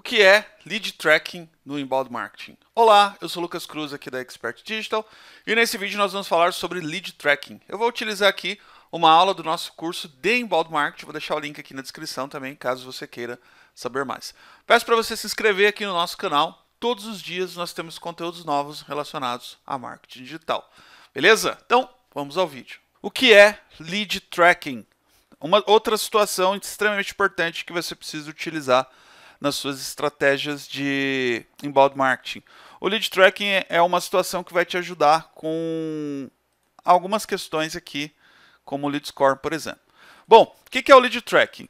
o que é lead tracking no inbound marketing. Olá, eu sou Lucas Cruz aqui da Expert Digital e nesse vídeo nós vamos falar sobre lead tracking. Eu vou utilizar aqui uma aula do nosso curso de inbound marketing, vou deixar o link aqui na descrição também, caso você queira saber mais. Peço para você se inscrever aqui no nosso canal. Todos os dias nós temos conteúdos novos relacionados a marketing digital. Beleza? Então, vamos ao vídeo. O que é lead tracking? Uma outra situação extremamente importante que você precisa utilizar nas suas estratégias de inbound marketing. O lead tracking é uma situação que vai te ajudar com algumas questões aqui, como o lead score, por exemplo. Bom, o que é o lead tracking?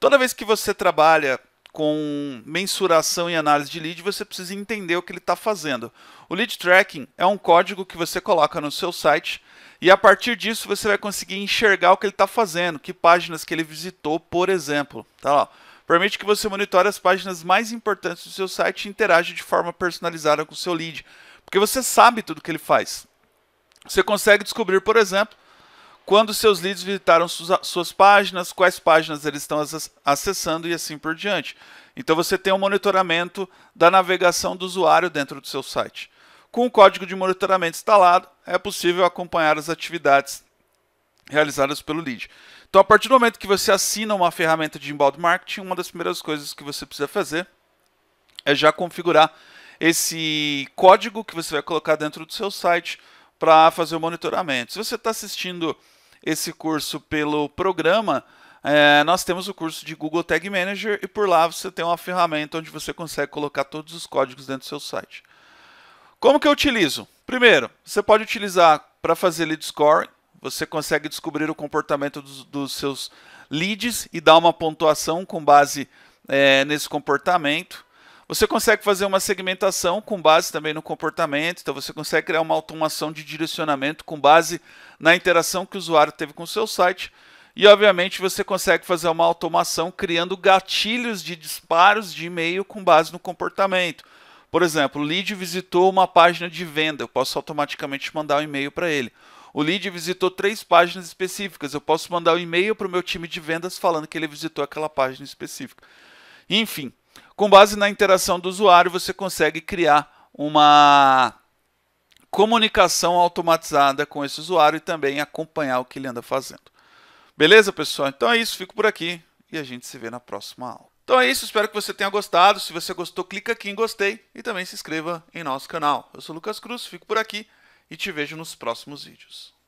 Toda vez que você trabalha com mensuração e análise de lead, você precisa entender o que ele está fazendo. O lead tracking é um código que você coloca no seu site e a partir disso você vai conseguir enxergar o que ele está fazendo, que páginas que ele visitou, por exemplo. Tá lá. Permite que você monitore as páginas mais importantes do seu site e interaja de forma personalizada com o seu lead, porque você sabe tudo que ele faz. Você consegue descobrir, por exemplo, quando seus leads visitaram suas páginas, quais páginas eles estão acessando e assim por diante. Então você tem um monitoramento da navegação do usuário dentro do seu site. Com o código de monitoramento instalado, é possível acompanhar as atividades realizadas pelo lead. Então, a partir do momento que você assina uma ferramenta de inbound marketing, uma das primeiras coisas que você precisa fazer é já configurar esse código que você vai colocar dentro do seu site para fazer o monitoramento. Se você está assistindo esse curso pelo programa, é, nós temos o curso de Google Tag Manager e por lá você tem uma ferramenta onde você consegue colocar todos os códigos dentro do seu site. Como que eu utilizo? Primeiro, você pode utilizar para fazer lead scoring, você consegue descobrir o comportamento dos, dos seus leads e dar uma pontuação com base é, nesse comportamento. Você consegue fazer uma segmentação com base também no comportamento, então você consegue criar uma automação de direcionamento com base na interação que o usuário teve com o seu site. E obviamente você consegue fazer uma automação criando gatilhos de disparos de e-mail com base no comportamento. Por exemplo, o lead visitou uma página de venda, eu posso automaticamente mandar um e-mail para ele. O lead visitou três páginas específicas. Eu posso mandar um e-mail para o meu time de vendas falando que ele visitou aquela página específica. Enfim, com base na interação do usuário, você consegue criar uma comunicação automatizada com esse usuário e também acompanhar o que ele anda fazendo. Beleza, pessoal? Então é isso, fico por aqui e a gente se vê na próxima aula. Então é isso, espero que você tenha gostado. Se você gostou, clica aqui em gostei e também se inscreva em nosso canal. Eu sou Lucas Cruz, fico por aqui e te vejo nos próximos vídeos.